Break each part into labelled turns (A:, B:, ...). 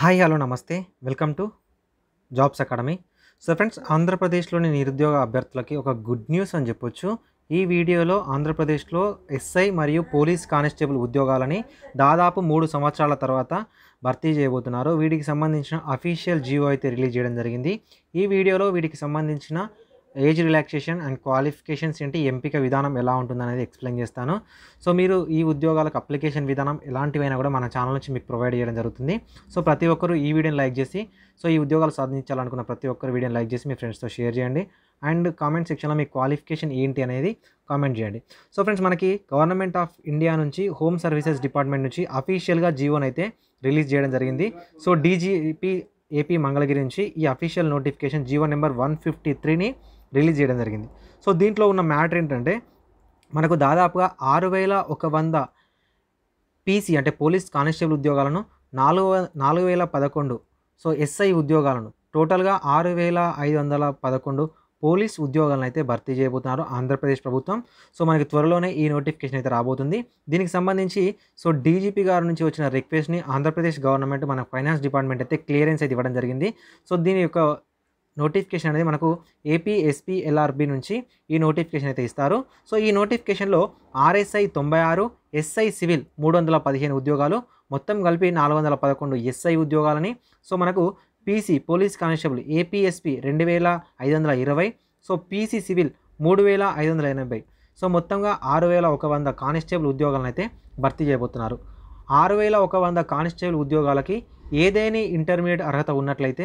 A: hi hello నమస్తే welcome to jobs academy so friends ఆంధ్రప్రదేశ్లోని నిరుద్యోగ అభ్యర్థులకి ఒక గుడ్ న్యూస్ అని చెప్పొచ్చు ఈ వీడియోలో ఆంధ్రప్రదేశ్లో ఎస్ఐ మరియు పోలీస్ కానిస్టేబుల్ ఉద్యోగాలని దాదాపు మూడు సంవత్సరాల తర్వాత భర్తీ చేయబోతున్నారు వీటికి సంబంధించిన అఫీషియల్ జీవో అయితే రిలీజ్ చేయడం జరిగింది ఈ వీడియోలో వీటికి సంబంధించిన ఏజ్ రిలాక్సేషన్ అండ్ క్వాలిఫికేషన్స్ ఏంటి ఎంపిక విధానం ఎలా ఉంటుంది అనేది ఎక్స్ప్లెయిన్ చేస్తాను సో మీరు ఈ ఉద్యోగాలకు అప్లికేషన్ విధానం ఎలాంటివైనా కూడా మన ఛానల్ నుంచి మీకు ప్రొవైడ్ చేయడం జరుగుతుంది సో ప్రతి ఒక్కరు ఈ వీడియోని లైక్ చేసి సో ఈ ఉద్యోగాలు సాధించాలనుకున్న ప్రతి ఒక్కరు వీడియోని లైక్ చేసి మీ ఫ్రెండ్స్తో షేర్ చేయండి అండ్ కామెంట్ సెక్షన్లో మీ క్వాలిఫికేషన్ ఏంటి అనేది కామెంట్ చేయండి సో ఫ్రెండ్స్ మనకి గవర్నమెంట్ ఆఫ్ ఇండియా నుంచి హోమ్ సర్వీసెస్ డిపార్ట్మెంట్ నుంచి అఫీషియల్గా జీవోన్ అయితే రిలీజ్ చేయడం జరిగింది సో డీజీపీ ఏపీ మంగళగిరి నుంచి ఈ official notification GO number one fifty త్రీని రిలీజ్ చేయడం జరిగింది సో దీంట్లో ఉన్న మ్యాటర్ ఏంటంటే మనకు దాదాపుగా ఆరు వేల ఒక వంద పీసీ అంటే పోలీస్ కానిస్టేబుల్ ఉద్యోగాలను నాలుగు నాలుగు వేల పదకొండు సో ఎస్ఐ ఉద్యోగాలను టోటల్గా ఆరు వేల ఐదు వందల పదకొండు పోలీస్ ఉద్యోగాలను అయితే భర్తీ చేయబోతున్నారు ఆంధ్రప్రదేశ్ ప్రభుత్వం సో మనకి త్వరలోనే ఈ నోటిఫికేషన్ అయితే రాబోతుంది దీనికి సంబంధించి సో డీజీపీ గారి నుంచి వచ్చిన రిక్వెస్ట్ని ఆంధ్రప్రదేశ్ గవర్నమెంట్ మన ఫైనాన్స్ డిపార్ట్మెంట్ అయితే క్లియరెన్స్ అయితే ఇవ్వడం జరిగింది సో దీని యొక్క నోటిఫికేషన్ అనేది మనకు ఏపీ ఎస్పీ ఎల్ఆర్బి నుంచి ఈ నోటిఫికేషన్ అయితే ఇస్తారు సో ఈ నోటిఫికేషన్లో ఆర్ఎస్ఐ తొంభై ఆరు ఎస్ఐ సివిల్ మూడు వందల పదిహేను ఉద్యోగాలు మొత్తం కలిపి నాలుగు వందల పదకొండు ఎస్ఐ ఉద్యోగాలని సో మనకు పీసీ పోలీస్ కానిస్టేబుల్ ఏపీఎస్పీ రెండు వేల ఐదు వందల ఇరవై సో పీసీ సివిల్ మూడు వేల ఐదు వందల ఎనభై సో మొత్తంగా ఆరు వేల ఒక వంద కానిస్టేబుల్ ఉద్యోగాలను అయితే భర్తీ చేయబోతున్నారు ఆరు వేల ఒక వంద కానిస్టేబుల్ ఉద్యోగాలకి ఏదైనా ఇంటర్మీడియట్ అర్హత ఉన్నట్లయితే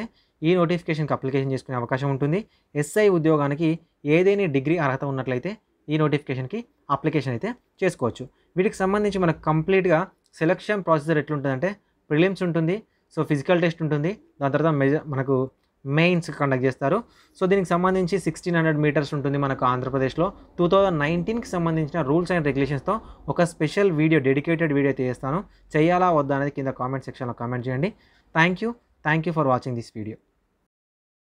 A: ఈ నోటిఫికేషన్కి అప్లికేషన్ చేసుకునే అవకాశం ఉంటుంది ఎస్ఐ ఉద్యోగానికి ఏదైనా డిగ్రీ అర్హత ఉన్నట్లయితే ఈ నోటిఫికేషన్కి అప్లికేషన్ అయితే చేసుకోవచ్చు వీటికి సంబంధించి మనకు కంప్లీట్గా సెలక్షన్ ప్రాసెసర్ ఎట్లుంటుందంటే ప్రిలిమ్స్ ఉంటుంది సో ఫిజికల్ టెస్ట్ ఉంటుంది దాని తర్వాత మెజర్ మనకు మెయిన్స్ కండక్ట్ చేస్తారు సో దీనికి సంబంధించి సిక్స్టీన్ హండ్రెడ్ మీటర్స్ ఉంటుంది మనకు ఆంధ్రప్రదేశ్లో టూ థౌజండ్ నైన్టీన్కి సంబంధించిన రూల్స్ అండ్ రెగ్యులేషన్స్తో ఒక స్పెషల్ వీడియో డెడికేటెడ్ వీడియో అయితే చేస్తాను చేయాలా వద్దా అనేది కింద కామెంట్ సెక్షన్లో కామెంట్ చేయండి thank you thank you for watching this video